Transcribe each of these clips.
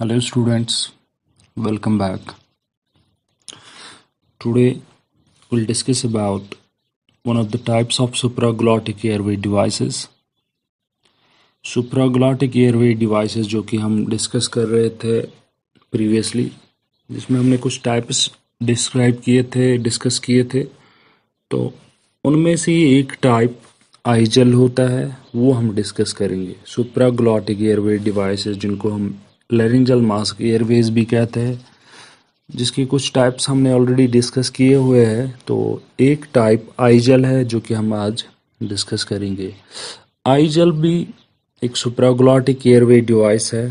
hello students welcome back today we'll discuss about one of the types of supraglottic airway devices supraglottic airway devices जो कि हम discuss कर रहे थे previously जिसमें हमने कुछ types describe किए थे discuss किए थे तो उनमें से एक type आइजल होता है वो हम डिस्कस करेंगे सुप्राग्लॉटिक एयरवे डिवाइसेस जिनको हम लेरिंजल मास्क एयरवेज भी कहते हैं जिसकी कुछ टाइप्स हमने ऑलरेडी डिस्कस किए हुए हैं तो एक टाइप आईजल है जो कि हम आज डिस्कस करेंगे आईजल भी एक सुप्राग्लॉटिक एयरवे डिवाइस है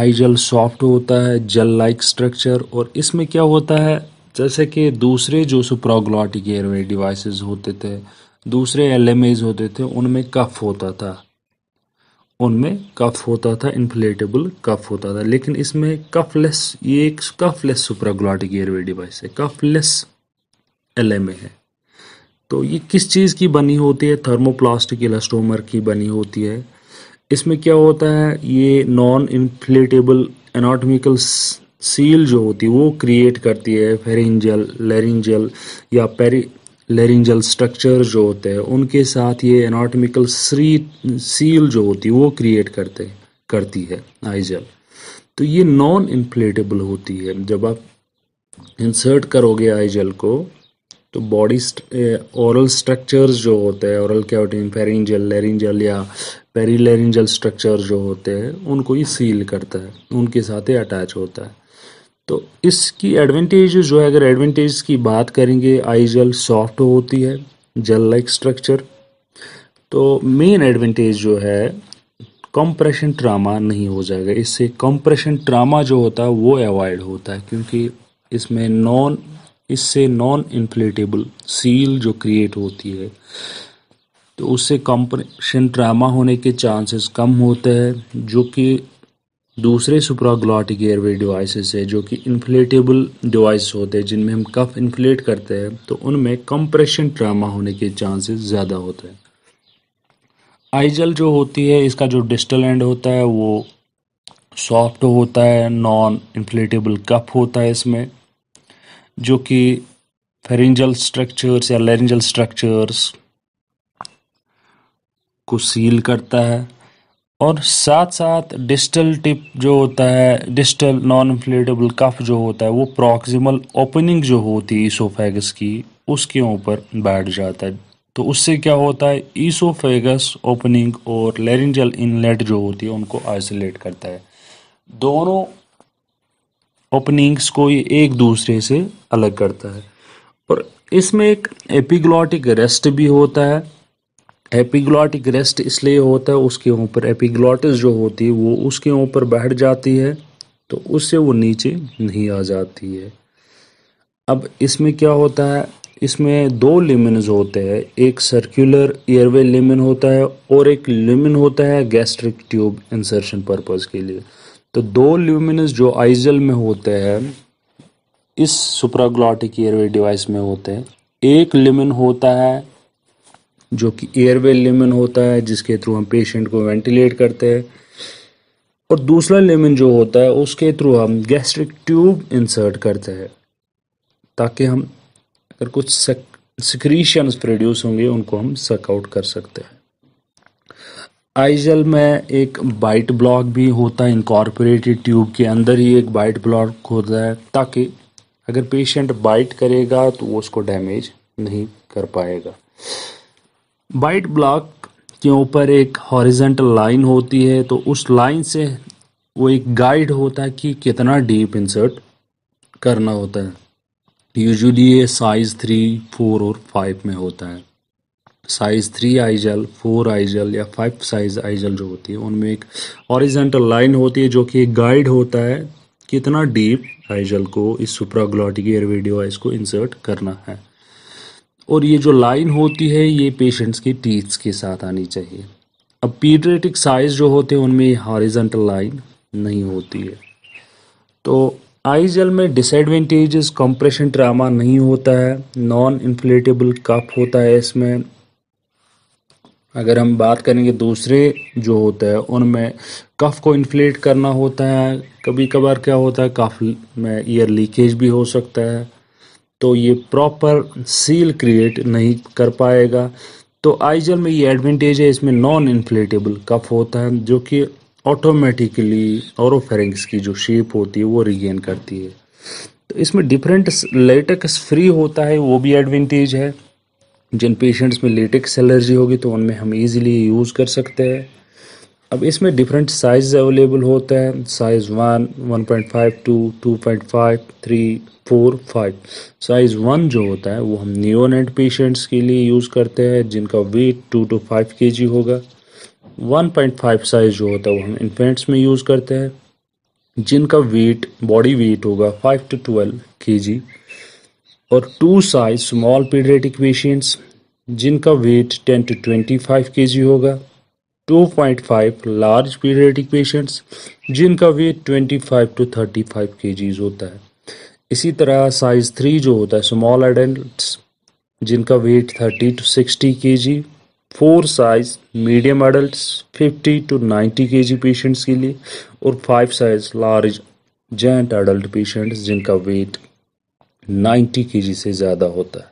आईजल सॉफ्ट होता है जल लाइक स्ट्रक्चर और इसमें क्या होता है जैसे कि दूसरे जो सुप्राग्लॉटिक एयरवे डिवाइसेस होते थे दूसरे एल होते थे उनमें कफ होता था उनमें कफ होता था इन्फ्लेटेबल कफ होता था लेकिन इसमें कफलेस ये एक कफलेस सुप्राग्लॉटिक एयरवे डिवाइस है कफलेस एल है तो ये किस चीज़ की बनी होती है थर्मोप्लास्टिक इलास्टोमर की बनी होती है इसमें क्या होता है ये नॉन इन्फ्लेटेबल एनाटमिकल सील जो होती है वो क्रिएट करती है फेरेंजल लेरेंजल या पेरी लेरिंजल स्ट्रक्चर जो होते हैं उनके साथ ये एनाटमिकल सी सील जो होती है वो क्रिएट करते करती है आईजल तो ये नॉन इन्फ्लेटेबल होती है जब आप इंसर्ट करोगे आईजल को तो बॉडी ओरल स्ट्रक्चर्स जो होते हैं ओरल कैटिन फेरिंजल लेरिंजल या पेरीलेरिंजल स्ट्रक्चर जो होते हैं उनको ये सील करता है उनके साथ ही अटैच होता है तो इसकी एडवांटेज जो है अगर एडवांटेज की बात करेंगे आई जेल सॉफ्ट होती है जेल लाइक स्ट्रक्चर तो मेन एडवांटेज जो है कंप्रेशन ट्रामा नहीं हो जाएगा इससे कंप्रेशन ट्रामा जो होता है वो अवॉइड होता है क्योंकि इसमें नॉन इससे नॉन इन्फ्लेटेबल सील जो क्रिएट होती है तो उससे कंप्रेशन ट्रामा होने के चांसेस कम होते हैं जो कि दूसरे सुप्राग्लॉटिक एयरवे डिवाइसेस है जो कि इन्फ्लेटेबल डिवाइस होते हैं जिनमें हम कफ इन्फ्लेट करते हैं तो उनमें कंप्रेशन ट्रामा होने के चांसेस ज़्यादा होते हैं आइजल जो होती है इसका जो डिस्टल एंड होता है वो सॉफ्ट होता है नॉन इन्फ्लेटेबल कफ होता है इसमें जो कि फेरेंजल स्ट्रक्चर्स या लेरेंजल स्ट्रक्चर्स को सील करता है और साथ साथ डिस्टल टिप जो होता है डिस्टल नॉन इन्फ्लेटेबल कफ जो होता है वो प्रॉक्सिमल ओपनिंग जो होती है ईसोफेगस की उसके ऊपर बैठ जाता है तो उससे क्या होता है ईसोफेगस ओपनिंग और लेरिंजल इनलेट जो होती है उनको आइसोलेट करता है दोनों ओपनिंग्स को ये एक दूसरे से अलग करता है और इसमें एक एपिग्लॉटिक रेस्ट भी होता है एपिग्लॉटिक रेस्ट इसलिए होता है उसके ऊपर एपिग्लॉटिस जो होती है वो उसके ऊपर बैठ जाती है तो उससे वो नीचे नहीं आ जाती है अब इसमें क्या होता है इसमें दो लिमिनज होते हैं एक सर्कुलर एयरवे लिमिन होता है और एक लिमिन होता है गैस्ट्रिक ट्यूब इंसर्शन पर्पज़ के लिए तो दो ल्यूमिनस जो आइजल में होते हैं इस सुप्राग्लॉटिक एयरवे डिवाइस में होते हैं एक लिमिन होता है जो कि एयरवे लेमन होता है जिसके थ्रू हम पेशेंट को वेंटिलेट करते हैं और दूसरा लेमन जो होता है उसके थ्रू हम गैस्ट्रिक ट्यूब इंसर्ट करते हैं ताकि हम अगर कुछ सिक्रीशंस प्रोड्यूस होंगे उनको हम सकआउट कर सकते हैं आइजल में एक बाइट ब्लॉक भी होता है इनकॉर्पोरेटेड ट्यूब के अंदर ही एक बाइट ब्लॉक होता है ताकि अगर पेशेंट बाइट करेगा तो वो उसको डैमेज नहीं कर पाएगा वाइट ब्लॉक के ऊपर एक हॉरिजेंटल लाइन होती है तो उस लाइन से वो एक गाइड होता है कि कितना डीप इंसर्ट करना होता है यूजुअली ये साइज़ थ्री फोर और फाइव में होता है size three igel four igel या फाइव साइज़ आइजल जो होती है उनमें एक हॉरिजेंटल लाइन होती है जो कि एक गाइड होता है कितना डीप आइजल को इस सुप्राग्लॉटिक एयर वीडियो को इंसर्ट करना है और ये जो लाइन होती है ये पेशेंट्स के टीथ्स के साथ आनी चाहिए अब पीडियाट्रिक साइज जो होते हैं उनमें हॉरिजेंटल लाइन नहीं होती है तो आई जेल में डिसएडवेंटेजेस कंप्रेशन ट्रामा नहीं होता है नॉन इन्फ्लेटेबल कप होता है इसमें अगर हम बात करेंगे दूसरे जो होता है उनमें कफ को इन्फ्लेट करना होता है कभी कभार क्या होता है कफ में ईयर लीकेज भी हो सकता है तो ये प्रॉपर सील क्रिएट नहीं कर पाएगा तो आइजल में ये एडवांटेज है इसमें नॉन इन्फ्लेटेबल कफ होता है जो कि ऑटोमेटिकली औरोफेरिंग्स की जो शेप होती है वो रिगेन करती है तो इसमें डिफरेंट लेटेक्स फ्री होता है वो भी एडवांटेज है जिन पेशेंट्स में लेटेक्स एलर्जी होगी तो उनमें हम इजीली यूज़ कर सकते हैं अब इसमें डिफरेंट साइज अवेलेबल होते हैं size one one point five two two point five three four five size one जो होता है वो हम न्यूनेट पेशेंट्स के लिए यूज़ करते हैं जिनका wait to to five K G होगा वन पॉइंट फाइव साइज़ जो होता है वो हम इन्फेंट्स में यूज़ करते हैं जिनका वेट बॉडी वेट होगा five to twelve K G और two size small paediatric patients जिनका weight ten to twenty five K G होगा 2.5 लार्ज पीरियडिक पेशेंट्स जिनका वेट 25 टू 35 केजीज होता है इसी तरह साइज़ थ्री जो होता है स्मॉल एडल्ट जिनका weight 30 to 60 G four size medium adult 50 to 90 G patients के लिए और five size large gent adult patients जिनका वेट 90 के से ज़्यादा होता है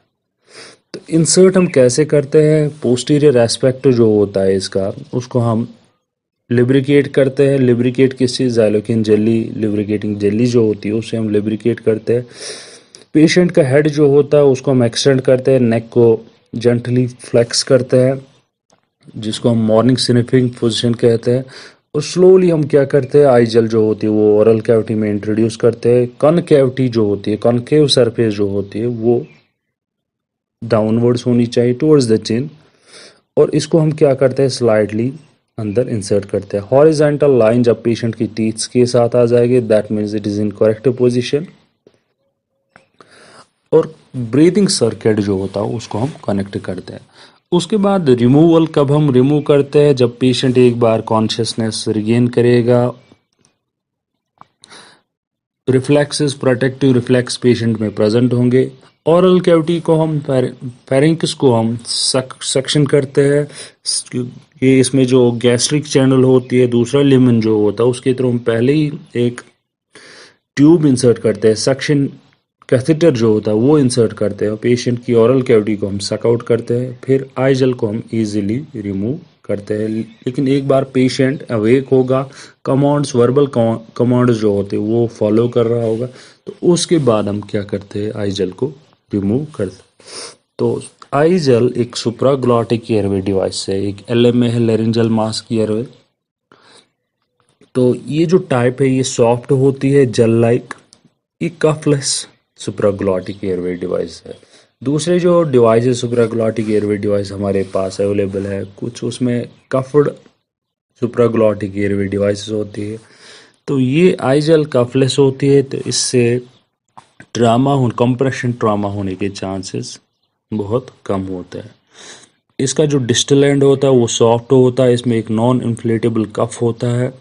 इंसर्ट हम कैसे करते हैं पोस्टीरियर एस्पेक्ट जो होता है इसका उसको हम लिब्रिकेट करते हैं लिब्रिकेट किस चीज़ जैलोकिन जेली लिब्रिकेटिंग जेली जो होती है उसे हम लिब्रिकेट करते हैं पेशेंट का हेड जो होता है उसको हम एक्सटेंड करते हैं नेक को जेंटली फ्लैक्स करते हैं जिसको हम मॉर्निंग स्निफिंग पोजिशन कहते हैं और स्लोली हम क्या करते हैं आई जल जो होती है वो ओरल कैविटी में इंट्रोड्यूस करते हैं कन कैविटी जो होती है कनकेव सरफेस जो होती है वो डाउनवर्ड्स होनी चाहिए टूवर्ड्स द चिन और इसको हम क्या करते हैं स्लाइडली अंदर इंसर्ट करते हैं हॉरिजेंटल लाइन जब पेशेंट की टीथ्स के साथ आ जाएगी that means it is in correct position और ब्रीदिंग सर्किट जो होता है उसको हम कनेक्ट करते हैं उसके बाद रिमूवल कब हम रिमूव करते हैं जब पेशेंट एक बार कॉन्शियसनेस रिगेन करेगा रिफ्लेक्सेस प्रोटेक्टिव रिफ्लेक्स पेशेंट में प्रेजेंट होंगे औरल कैविटी को हम फेरिंक्स को हम सक, सक्शन करते हैं ये इसमें जो गैस्ट्रिक चैनल होती है दूसरा लिमन जो होता है उसके थ्रू हम पहले ही एक ट्यूब इंसर्ट करते हैं सक्शन कैथेटर जो होता है वो इंसर्ट करते हैं पेशेंट की औरल कैविटी को हम सकआउट करते हैं फिर जल को हम ईजिली रिमूव करते हैं लेकिन एक बार पेशेंट अवेक होगा कमांड्स वर्बल कमांड्स जो होते हैं वो फॉलो कर रहा होगा तो उसके बाद हम क्या करते हैं जल को रिमूव कर दो तो आई जेल एक सुपरा ग्लॉटिक एयरवे डिवाइस है एक एल एम ए है लेरेंजल मास्क एयरवे तो ये जो टाइप है ये सॉफ्ट होती है जेल लाइक ये कफलेस सुपरा ग्लॉटिक एयरवे डिवाइस है दूसरे जो डिवाइस है ग्लॉटिक एयरवे डिवाइस हमारे पास अवेलेबल है कुछ उसमें कफड ग्लॉटिक एयरवे डिवाइस होती है तो ये आई जेल कफलेस होती है तो इससे ट्रामा हो कंप्रेशन ट्रामा होने के चांसेस बहुत कम होते हैं इसका जो डिस्टल एंड होता है वो सॉफ्ट होता है इसमें एक नॉन इन्फ्लेटेबल कफ होता है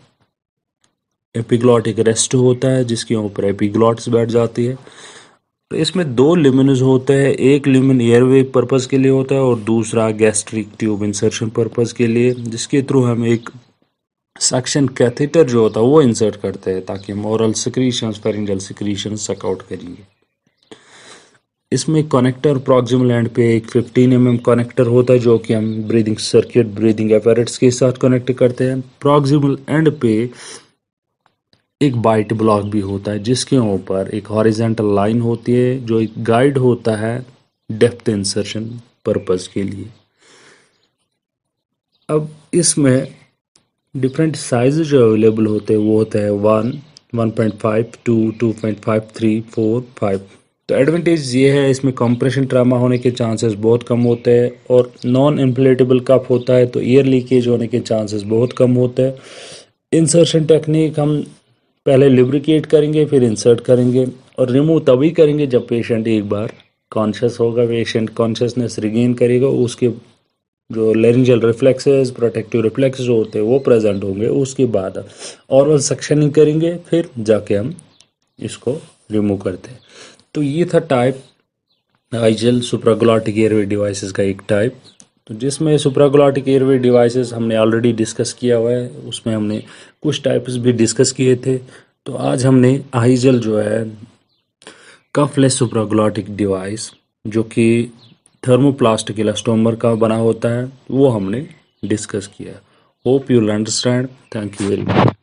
एपिग्लॉटिक रेस्ट होता है जिसके ऊपर एपिग्लॉट्स बैठ जाती है तो इसमें दो लिमिनज होते हैं एक लिमिन एयरवे पर्पज़ के लिए होता है और दूसरा गैस्ट्रिक ट्यूब इंसर्शन पर्पज़ के लिए जिसके थ्रू हम एक सक्शन कैथेटर जो होता है वो इंसर्ट करते हैं ताकि हम oral secretion pharyngeal secretion suck out करेंगे इसमें कनेक्टर प्रॉक्सिमल एंड पे एक 15 एम कनेक्टर होता है जो कि हम ब्रीदिंग सर्किट ब्रीदिंग एपेरेट्स के साथ कनेक्ट करते हैं प्रॉक्सिमल एंड पे एक बाइट ब्लॉक भी होता है जिसके ऊपर एक हॉरिजेंटल लाइन होती है जो एक गाइड होता है डेप्थ इंसर्शन पर्पज़ के लिए अब इसमें डिफरेंट साइज जो अवेलेबल होते हैं वो होते हैं one one point five two two point five three four five तो एडवांटेज ये है इसमें कंप्रेशन ट्रामा होने के चांसेस बहुत कम होते हैं और नॉन इन्फ्लेटेबल कप होता है तो ईयर लीकेज होने के चांसेस बहुत कम होते हैं इंसर्शन टेक्निक हम पहले लिब्रिकेट करेंगे फिर इंसर्ट करेंगे और रिमूव तभी करेंगे जब पेशेंट एक बार कॉन्शियस होगा पेशेंट कॉन्शियसनेस रिगेन करेगा उसके जो लेरिंजल रिफ्लेक्सेस प्रोटेक्टिव रिफ्लेक्स जो होते हैं वो प्रेजेंट होंगे उसके बाद ऑरल सक्शनिंग करेंगे फिर जाके हम इसको रिमूव करते हैं तो ये था type igel supraglottic airway devices का एक टाइप तो जिसमें सुप्राग्लॉटिक एयरवे डिवाइसेस हमने ऑलरेडी डिस्कस किया हुआ है उसमें हमने कुछ टाइप्स भी डिस्कस किए थे तो आज हमने आइजल जो है कफलेस सुप्राग्लॉटिक डिवाइस जो कि थर्मोप्लास्ट के का बना होता है वो हमने डिस्कस किया hope you understand thank you very much